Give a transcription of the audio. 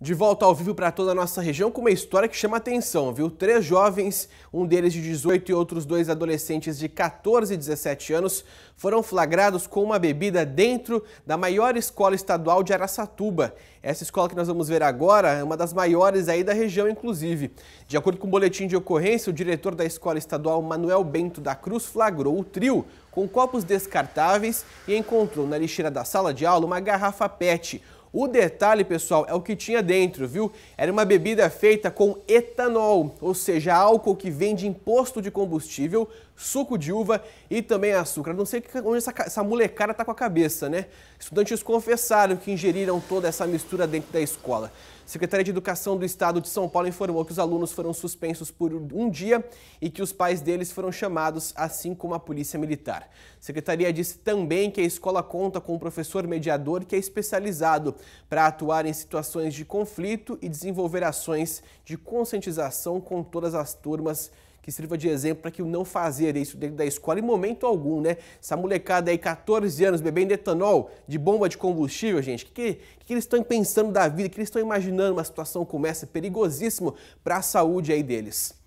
De volta ao vivo para toda a nossa região com uma história que chama atenção, viu? Três jovens, um deles de 18 e outros dois adolescentes de 14 e 17 anos, foram flagrados com uma bebida dentro da maior escola estadual de Araçatuba. Essa escola que nós vamos ver agora é uma das maiores aí da região, inclusive. De acordo com o boletim de ocorrência, o diretor da escola estadual, Manuel Bento da Cruz, flagrou o trio com copos descartáveis e encontrou na lixeira da sala de aula uma garrafa PET o detalhe, pessoal, é o que tinha dentro, viu? Era uma bebida feita com etanol, ou seja, álcool que vem de imposto de combustível, suco de uva e também açúcar. Não sei onde essa, essa molecada tá com a cabeça, né? Estudantes confessaram que ingeriram toda essa mistura dentro da escola. A Secretaria de Educação do Estado de São Paulo informou que os alunos foram suspensos por um dia e que os pais deles foram chamados, assim como a Polícia Militar. A Secretaria disse também que a escola conta com um professor mediador que é especializado para atuar em situações de conflito e desenvolver ações de conscientização com todas as turmas que sirva de exemplo para que o não fazer isso dentro da escola em momento algum, né? Essa molecada aí, 14 anos, bebendo etanol de bomba de combustível, gente, o que, que, que, eles estão pensando da vida, o que eles estão imaginando uma situação como essa, perigosíssimo para a saúde aí deles.